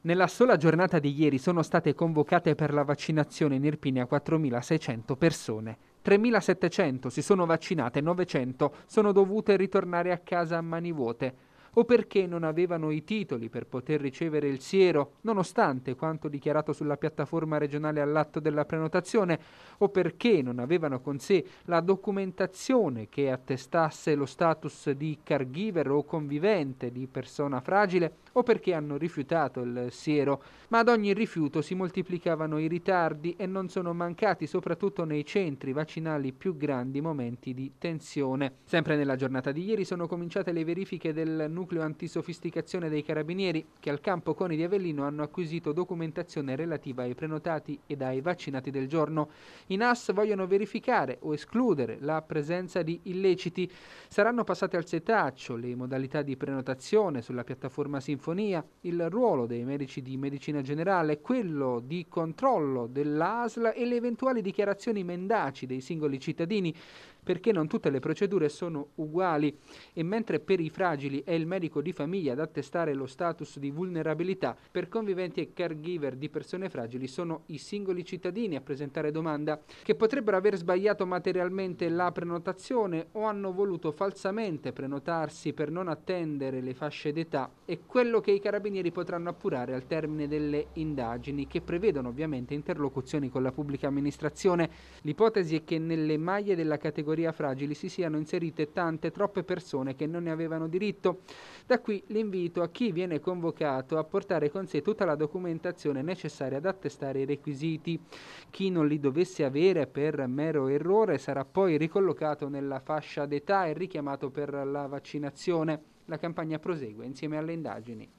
Nella sola giornata di ieri sono state convocate per la vaccinazione in Irpinia 4.600 persone. 3.700 si sono vaccinate, 900 sono dovute ritornare a casa a mani vuote o perché non avevano i titoli per poter ricevere il siero, nonostante quanto dichiarato sulla piattaforma regionale all'atto della prenotazione, o perché non avevano con sé la documentazione che attestasse lo status di caregiver o convivente di persona fragile, o perché hanno rifiutato il siero. Ma ad ogni rifiuto si moltiplicavano i ritardi e non sono mancati, soprattutto nei centri vaccinali, più grandi momenti di tensione. Sempre nella giornata di ieri sono cominciate le verifiche del nucleo antisofisticazione dei carabinieri che al campo Coni di Avellino hanno acquisito documentazione relativa ai prenotati ed ai vaccinati del giorno. I NAS vogliono verificare o escludere la presenza di illeciti. Saranno passate al setaccio le modalità di prenotazione sulla piattaforma Sinfonia, il ruolo dei medici di medicina generale, quello di controllo dell'ASL e le eventuali dichiarazioni mendaci dei singoli cittadini, perché non tutte le procedure sono uguali e mentre per i fragili è il medico di famiglia ad attestare lo status di vulnerabilità per conviventi e caregiver di persone fragili sono i singoli cittadini a presentare domanda che potrebbero aver sbagliato materialmente la prenotazione o hanno voluto falsamente prenotarsi per non attendere le fasce d'età e quello che i carabinieri potranno appurare al termine delle indagini che prevedono ovviamente interlocuzioni con la pubblica amministrazione. L'ipotesi è che nelle maglie della categoria fragili si siano inserite tante, troppe persone che non ne avevano diritto. Da qui l'invito a chi viene convocato a portare con sé tutta la documentazione necessaria ad attestare i requisiti. Chi non li dovesse avere per mero errore sarà poi ricollocato nella fascia d'età e richiamato per la vaccinazione. La campagna prosegue insieme alle indagini.